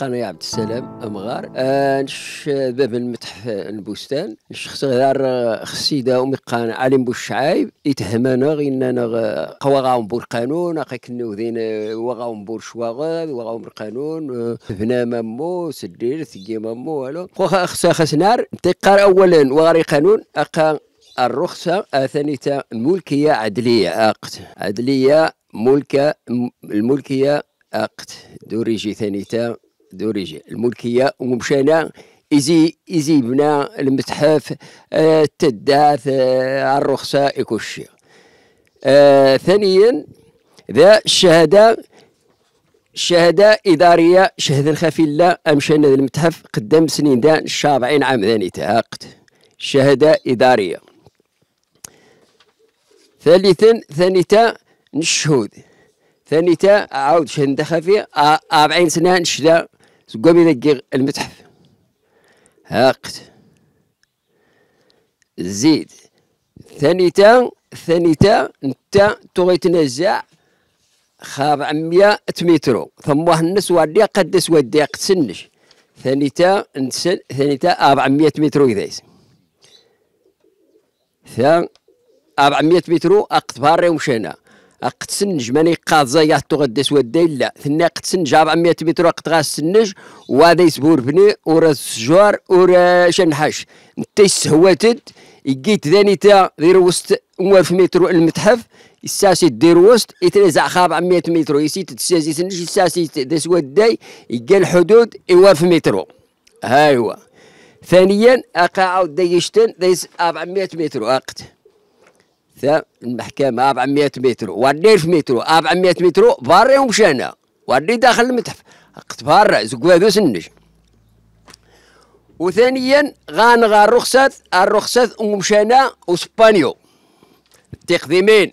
قناة يا عبد السلام امغار آه، نش باب المتحف البستان نش خسر خسيده ومقان علم بوشعايب يتهمنا غينا نغ قوى غاهم بور قانون كنو نوذين آه، وغاهم بور شواغل وغاهم القانون آه، هنا مامو سدير ثقي مامو والو خو خسا نار تقار اولا وغاري قانون اقا الرخصة ثانية الملكية عدلية أقت عدلية ملكة الملكية أقت دوريجي ثانية دوريجي الملكيه ومشينا إزي إزي بنا المتحف آه التداث آه، الرخصة كل شيء آه، ثانيا ذا الشهادة شهادة إدارية شهادة الخفي لا أمشينا المتحف قدام سنين دان الشابعين عام ذاني تعاقد شهادة إدارية ثالثا ثانيتا نشهود ثانيتا عاود شهادة خفية أربعين سنة نشهد سقام ينقي المتحف هاقت زيد ثاني تا ثاني تا نتا تغي تنزع خاب عمية تميترو ثم واحد الناس وادي قدس وادي قتسنش تا نسن ثانيتا 400 مترو كذايس ثان 400 مترو اقت باري ومشينا اقتسن جماني قاضي يهتو غدا سوا لا ثنا قتسن جاب 100 متر وقت غا غاسنج وهذا يسبور بني ورا الشجار ورا شنحاش انت سهواتد يجيت ذاني تا غير وسط 1000 متر المتحف الساسي دير وسط يتنزع خاب 100 متر يسيت تسازي سنج الساسي دا سوا الداي يجي الحدود 1000 متر هاي هو ثانيا اقا عاود دا يشتن 400 متر وقت المحكمة 400 متر وردي 1000 متر 400 متر باري ومشانا وردي داخل المتحف قتبار زقوادو سنج وثانيا غانغا الرخصات الرخصات ومشانا وسبانيو تقديمين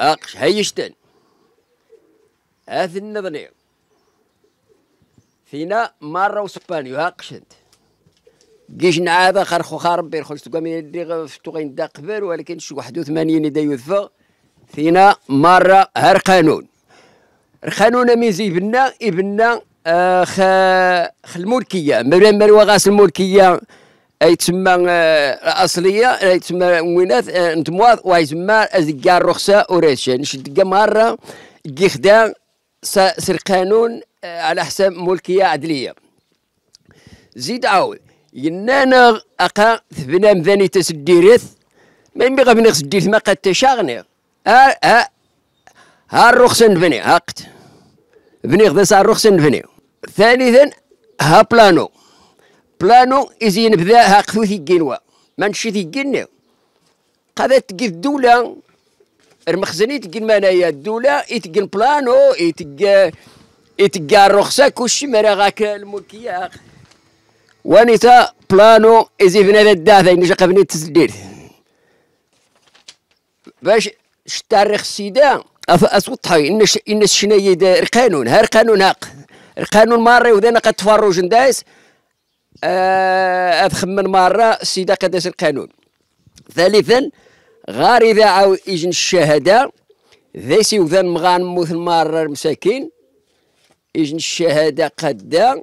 اقش هيشتن هاث النظني فينا مرة وسبانيو انت كيش نعابه خرخو ربي بير خلص من اللي فتوغين دا قبل ولكن شي 81 يدا يدفع فينا مره هر قانون القانون ميزي بنا ابنا آه، خ الملكيه مريم مروغاس الملكيه اي تسمى آه، الاصليه اي تسمى وينات آه، نتمواض واي تسمى ازكار رخصه وريشه شد مره كي خدا سير قانون على حساب ملكيه عدليه زيد عاود ينانا أقا ثبنا مذاني تسديرث ما يمي غبني غسديرث ما قد تشاغني ها ها ها الرخصة نبني هاقت بني غدا ساعة الرخصة نبني ثالثا ها بلانو بلانو إزين بدا ها قثوثي قينوا ما نشيثي ثيكيني قادا تقيد الدولة المخزني تقين مانايا الدولة يتقين بلانو يتقى يتقى الرخصة كلشي مرا غاك الملكية ونساء بلانو إزيفنا ذا الداثة إن شقفني تسدير باش شتاريخ اف أسوطها إن ش... إن الشنايد القانون ها قانون هاق القانون ماري وذانا قد تفرج ندايس آه من مارا سيدا قداس القانون ثالثا غار إذا عاو إجن الشهادة ذيسي وذان مغان موث المارة المساكين إجن الشهادة قدا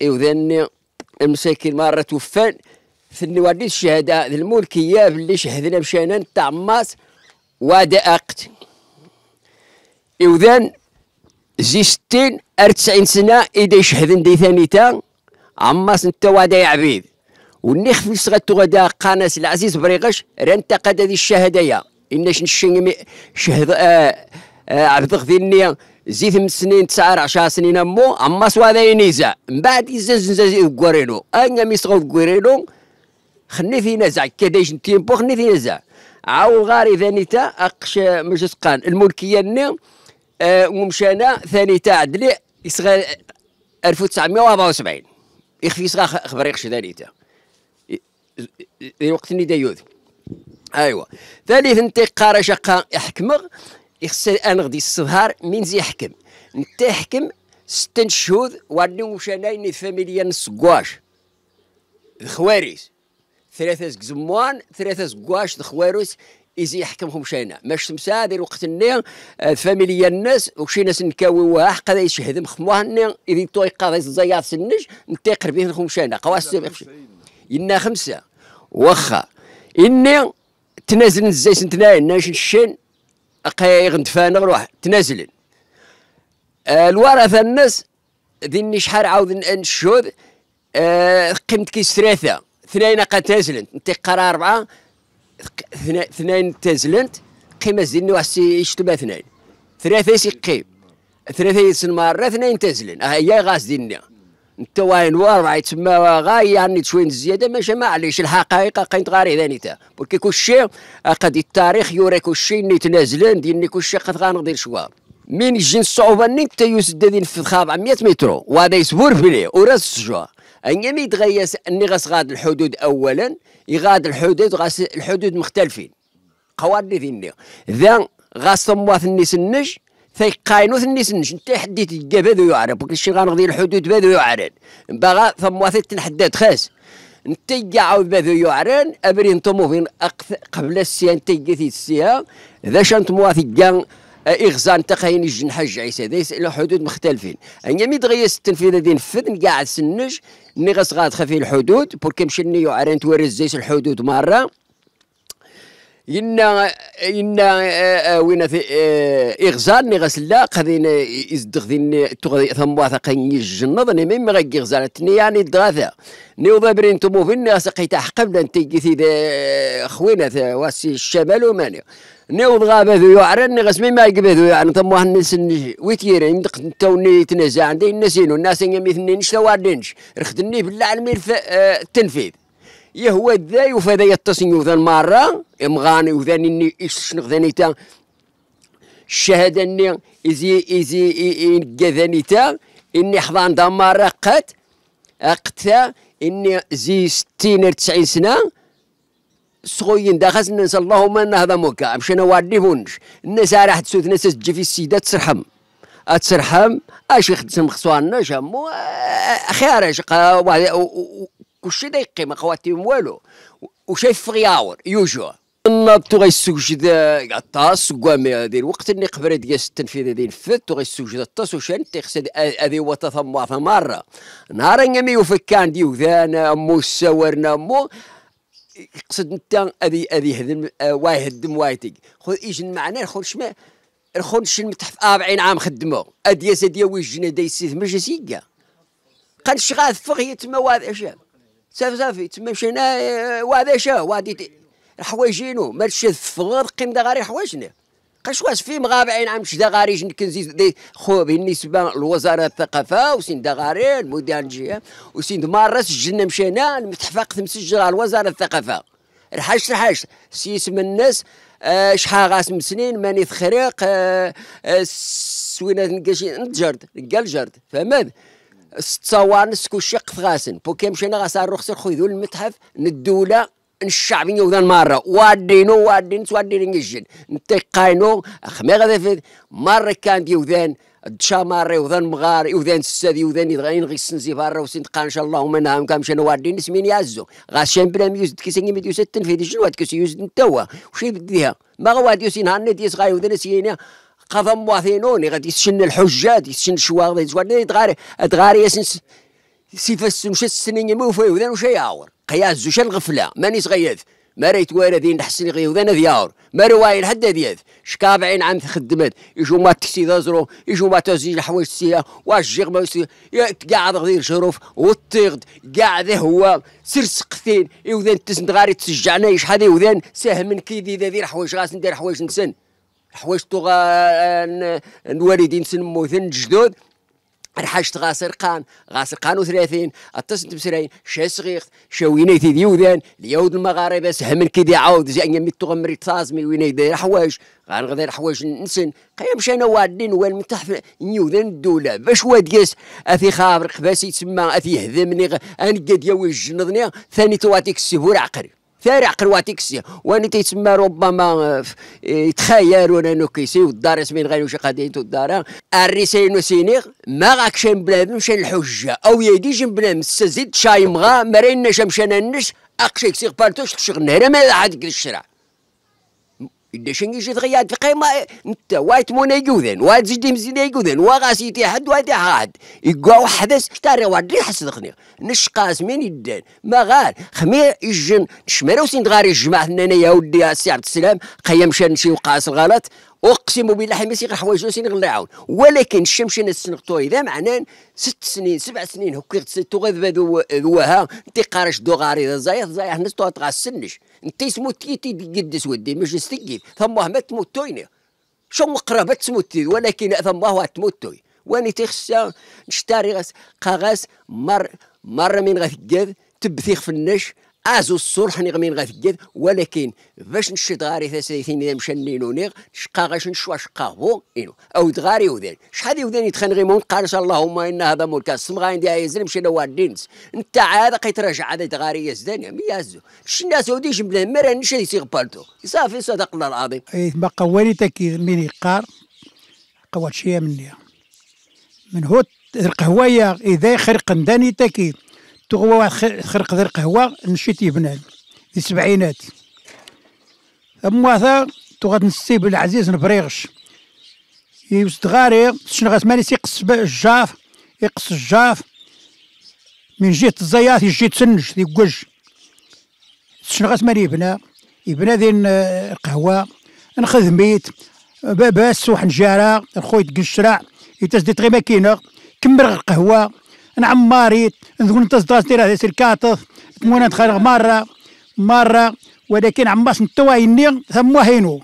يوذني المساكين مرة توفان ثني وادي الشهداء ذي الملكية اللي شهدنا مشينا نتاع ماس وادا أقت يوذان زي ستين أر تسعين سنة إذا يشهدن دي ثاني تا عماس نتا وادا عبيد وني خفي صغتو غدا قناس العزيز بريغش ران تقاد هذه الشهادة يا إناش شهد آه آه عبد غذي زيت من سنين تسعة عشر سنين أمو أما سوا ذينيزا من بعد زن نزز غورينو أنا ميسغو غورينو خني في نزع كديش تيمبو خني في نزع عاو غاري ثانيتا أقش مش سقان الملكية النو أه ومشانا ثانيتا عدلي يسغى 1974 يخفي صغا خبر تا ذي وقت اللي دايوذ ايوا ثالث انت شقا يحكمغ يخسر انا غدي الصهار من زي حكم نتا حكم ستة شهود واني وشاناين فاميليا نسكواش الخواريس ثلاثة زموان ثلاثة زكواش الخواريس إزي يحكمهم شينا ماش تمسا دير وقت النيا آه، فاميليا الناس وشي ناس نكاوي نكاويوها حقا يشهدم مخموها النيا إذا تو يقاضي الزياط سنج نتي قربين نخوم شينا قواس إنا خمسة واخا إني تنازل نزاي نتناين ناش الشين قايغ ندفانا روح تنازلن آه، الورثه الناس ذني شحال عاود نشهد آه قيمت كيس ثلاثة اثنين قا تازلنت انت قرا أربعة اثنين تازلنت قيمة زيني واحد يشتبا اثنين ثلاثة يسقي ثلاثة يسن مرة اثنين تازلن هي غاز ديني انت واين واربعه تسمى غاي يعني زياده الزياده ماشي معليش الحقائق قاين غاري ذاني تا بركي كلشي قد التاريخ يوري كلشي ني تنازلان ديال ني كلشي قد ندير شوار من يجي الصعوبه ني تا يسد في الخاب 100 متر وهذا يصبر بلي وراس الشجر اني مي يتغيس اني غاس غاد الحدود اولا يغاد الحدود غاس الحدود مختلفين قوار ديني ذا غاس ثمواث النيس النج ثني ثنيسنش نتا حديت الجاب بادو يعرف الشي غنغضي الحدود بادو يعرف باغا فما تنحدد خاس نتا عاود بادو ابري ابرين طموفين قبل السيان تيكي السيها ذا شانت مواثي كان آه، إغزان تقاين الجن حج عيسى الى الحدود مختلفين أنا مي دغيا التنفيذ هذه نفذ نقعد سنج ني غاس غاد خفي الحدود بور كيمشي ني يعرن توري زيس الحدود مرة ينا ينا آه، آه، وين آه، إغزال لا قذين إزدغذين تغذي ثم واثقين يجنض نميم غير إغزال يعني دغاثة نيو ضبرين تمو فين غسقي تحقب لن تيجي ذا خوينة واسي الشمال وماني نيو ضغابة ذو يعرن غسمي ما يقبه ذو يعرن ثم واحد نسن ويتيرين دق توني يتنزع عندي نسينو الناس نشتا شتوادينش رخدني بالله على التنفيذ يهوى دايو فذا يتصني ذا مرة امغاني وذان اني اشنق ذاني تا الشهادة اني ازي ازي انقا ذاني تا اني حضان دا مرة قد اقتا اني زي ستين تسعين سنة صغيين دا خاصنا ننسى اللهم ان هذا موكا انا واردي فونش الناس راح تسوت ناس تجي في السيدة تسرحم اتسرحم اش يخدم خصوانا شامو خير اش كلشي ديقيم اخواتي والو وشايف فرياور يوجو يوجوا الناط غيسوجد الطاس كوامي هذا الوقت اللي قبل ديال التنفيذ الفت نفذت وغيسوجد الطاس وشان تيخسد هذي هو تثمر ثمره نهار ما يوفكان ديو ذانا مو ساورنا مو يقصد انت هذي هذي هدم وايهدم وايتيك خذ ايجن معنا خذ شما الخون شن تحت 40 عام خدموا اديا سديا ويجنا دايسيث مجسيكا قال شغاث فغيت مواد اشياء صافي صافي تما مشينا آه، وهذا شاه وادي حوايجينو ما تشد غير قيم دا غاري حوايجنا قاش واش في مغابعين عم شدا غاري كنزي دي خو بالنسبه لوزاره الثقافه وسين دغاري المدير الجهه وسين مارس جن مشينا المتحفاق مسجل على وزاره الثقافه رحاش رحاش سيس من الناس آه، شحال غاسم مسنين ماني في خريق آه، سوينا نقاش نتجرد نقال جرد فهمت ستصوار سكوشيق غاسن بو كي مشينا غاسان رخصر خذوا المتحف ندولا الشعبين يوذان مره وادينو وادين سوادين نجد نتقاينو خمي غدا فيد مره كان يوذان تشامار يوذان مغار يوذان السادي يوذان يدغين غي السنزيفار وسين تقان ان شاء الله ومن هام كام شنو وادين سمين يازو غاشين بلا ميوز كيسين ستن التنفيذ شنو هاد كيسين يوز نتوا وشي بديها ما غواد يوسين هاني ديس غاي وذان سينا قضى مواطنون غادي يسشن الحجاج يسشن الشواغ يتغاري يتغاري يتغاري يسنس سيفاس مشات السنين ما وفاي وذان وش يعور قياس زوش الغفله ماني صغيث ما ريت ذي نحسن غي وذان ذياور ما رواي لحد ذيث شكابعين عام تخدمت يجو ما تكسي ذازرو يجو ما تزيج الحوايج السيا واش ما قاعد غير شروف والتغد قاعد هو سر سقثين يوذن تسند غاري تسجعنا يشحذي وذان ساهم من كيدي ذي الحوايج غاس ندير حوايج نسن حوايجتو آه، الوالدين سنموثن الجدود رحشت غاسر قان غاسر سرقان وثلاثين التصنت تبسرين شا صغير شا وينيتي ديوذان اليهود المغاربة سهمن كي دي عاود زي أن ميتو تغمري تازمي ويني داير حوايج غنغدير حوايج نسن قيم شانا وادين وين من تحت نيوذان الدولة باش واد ياس أثي خابر قباسي تسمى أثي هذمني أنقد ويش الجنضني ثاني تواتيك السفور عقري فارع قرواتيك السيا واني تيتسمى ربما آه، آه، يتخيلون انه كيسي والدار اسمين غير وش قادين الدار نو سينيغ ما غاكش بنادم مشان الحجه او يديش بلاد مستزيد شايمغا مرينا شمشانا نش اقشيك سيغ بارتوش تشغل نهرا ما عاد الشرع دشن يجي تغيات في قيمة انت وايت مونا يجوذن وايت زيدي مزينا يجوذن وغاسي حد وايت حاد يقاو حدث تاري وادري حس دخني نشقاس قاسمين يدان ما غار خمي يجن شمروا سين غاري الجماعة انا يا ودي يا سي عبد السلام قيم شان شي وقاس الغلط اقسم بالله حميسي حوايج سين غلاعون ولكن الشمس نسنقتو اذا معنا ست سنين سبع سنين هكي ست غذبه ذوها انت قارش دو غاري زايح زايح نستو تغسلنش انت سموتي تقدس ودي مش استقيل ثم ما تموتويني شو قرابة تموتي ولكن ثمه تموتوي واني تخشى نشتري غاس قاغاس مر مر من غثقاذ تبثيخ في النش ازو الصرح نغ من غاث ولكن باش نشد غاري ثلاثين اذا مشى نينو نيغ شقا غاش نشوا شقا هو اينو او دغاري وذان شحال يوذان يتخن مون قال اللهم ان هذا ملك السمغا عندي يزن مشينا وادينس انت عاد قيت راجع هذا دغاري يزدان مي يازو ودي جنب له مرا نشي سيغ بالتو صافي صدق الله العظيم اي ما قوالي تكي ميني قار قوات شيا مني من هو القهوايه إذا خرق داني تاكي تغوى واحد خرق ذي القهوة نشيت يبنان في السبعينات أما ثا تغوى نسيب العزيز نبريغش يوسد غاري شنو غاسماني سيقص الجاف يقص الجاف من جهة الزياط يجي تسنج يقج شنو غاسماني يبنى يبنى ذي القهوة نخذ ميت باباس وحنجارة الخويت قشرة يتزدي تغي ماكينة كمر القهوة نعماري انت صدرات دير هذا سيركاتف تمونا نتخرج مرة مرة ولكن عماس نتوايني ثم هينو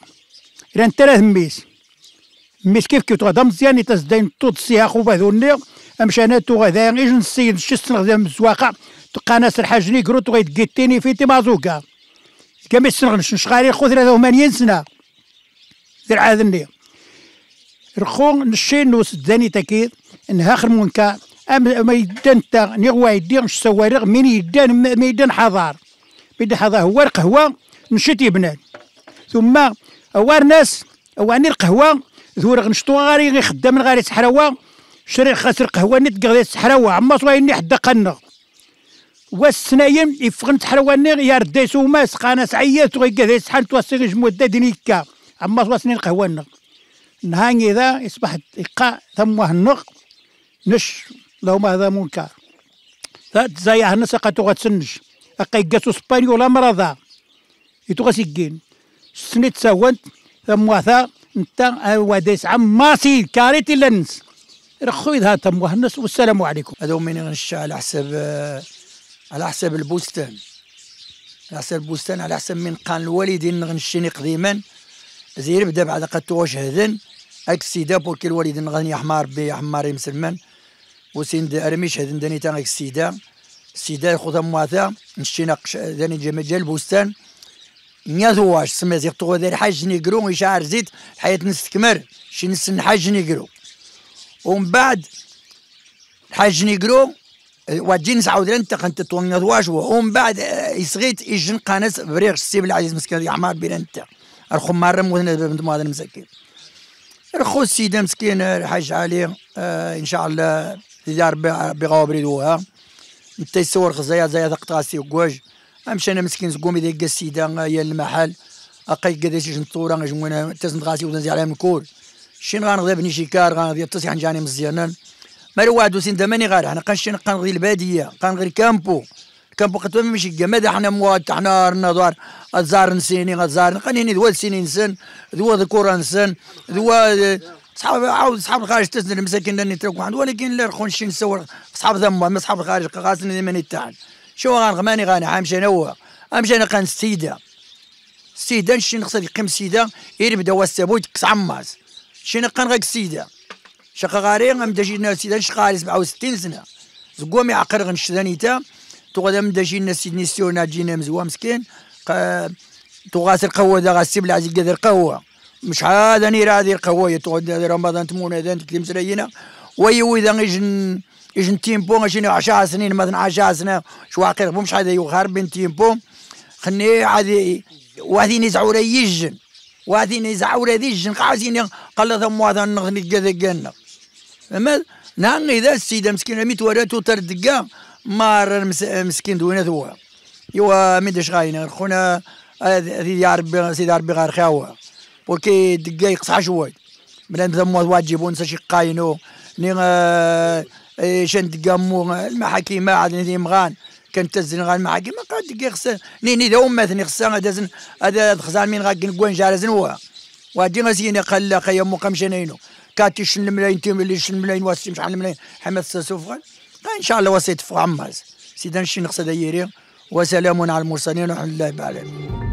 ران ثلاث ميس ميس كيف كيف تغدا مزيان تزدين توض سيها خوفا ذوني امشي انا تو غدا غير نسيد شست من الزواقع تلقى ناس الحاجني كروت وغيد كيتيني في مازوكا كامل سنغنش نشغالي خو 83 سنة درعا النيغ رخو نشي نوس داني تاكيد انها منكار ام ما يدان تا نغوا يدي مش سوارغ من يدان ما يدان حضار بيد حضار هو القهوه نشتي بنان ثم اوار ناس اواني القهوه ذور غنشطو غاري غي خدام غاري سحراوه شري خاسر قهوه نت غادي سحراوه عما ني حدا قنا والسنايم يفغن ني يا ردي سوما سقانا سعيات وغيكا سحان توصي غي جمود دينيكا عما صوصني القهوه نهاني ذا يصبح إقاء ثم النق نش اللهم هذا منكر زي هنا سقطو غتسنج اقا يقاسو سبانيولا مرضى يتو غسيكين سنيت سوانت ثم انت نتا وديس عم ماسي كاريتي لنس رخويد ها تم وهنس والسلام عليكم هذا من غنشا على حسب على حسب البستان على حسب البستان على حسب من قال الوالدين غنشيني قديما زير بدا بعد قد توجه هذن اكسيدا بوركي الوالدين غني حمار بي حمار مسلمان وسين ارميش هذن داني تاعك السيده السيده ياخذها مواثا نشتي ناقش داني جمال البستان زواج سما زي طوغ دير حاج نيكرو يشعر زيت الحياة نستكمر شي نسن حاج نيكرو ومن بعد الحاج نيكرو وادي نسعود لان تقن تطوان زواج ومن بعد آه، يسغيت يجن قناس بريغ السي العزيز مسكين يا يحمار بين نتا الخمار مثلا بنت مواطن المسكين رخو السيدة مسكين الحاج علي آه ان شاء الله إذا ربي بغاو بريدوها نتا يصور خزايا زايا تقطع سي وكواج امشي انا مسكين زقومي ديك السيده هي آه، المحل اقي كدا شي جنطوره آه، جوانا تزن غاسي وزن على الكور شين غنغدا بني شي كار غنغدا تصيح نجاني يعني مزيانا ما الوعد وسين دماني غير حنا شين قنغدي الباديه قنغير كامبو كامبو قد ماشي كا ماذا حنا مواد حنا رنا دوار الزار نسيني غزار قنيني دوا سيني نسن دوا ذكور نسن دوا صحاب عاود صحاب الخارج تسند المساكين اللي يتركوا واحد ولكن لا رخون شي نصور صحاب ذم ما صحاب الخارج قاسن اللي ماني تاعن شو غنغماني غانا امشي انا هو عام انا قان السيده السيده شي نقصد يقيم السيده بدا واسابوت كس عماس شي نقان غاك السيده شقا غاري غنبدا جينا السيده نشقالي 67 سنه مي عقر غنشداني تا تو نبدا جينا سيدني سيونا جينا مزوا مسكين تغاسر قهوه دا غاسيب العزيز قادر قهوه مش هذا نير هذه القهوية تقعد رمضان تمون هذا تكلم سرينا ويو إذا إجن إجن تيمبو إجن عشا سنين مثلا عشا سنة شو عقيق مش هذا يغار بين تيم تيمبو خني عادي وهذه نزعوا لي يجن وهذه نزعوا نزعورة يجن قاعدين قال لهم هذا نغني كذا قالنا فهمت نهار نعم، إذا السيدة مسكينة ميت ورات وترد تردقا مار مسكين دوينة ثوا يوا ميدش غاينة خونا هذه يا ربي سيدي ربي غار خاوه porque دقايق تسع جواد من عند ذمو واجب ونسى شي قاينو ني آه، دقا مو المحاكم ما عاد ني مغان كان تزن غان غا ما قاد دقايق ني ني دوم مثني خصا دازن هذا خزان مين غاكين كوان جارزن هو وادي غزيني قال خيا مو قمشنينو كاتي شن الملايين تيم اللي شن الملايين واسي شحال الملايين حمد سوفغان ان شاء الله وسيت في عماز سيدنا شي نقصد يري وسلام على المرسلين والحمد لله رب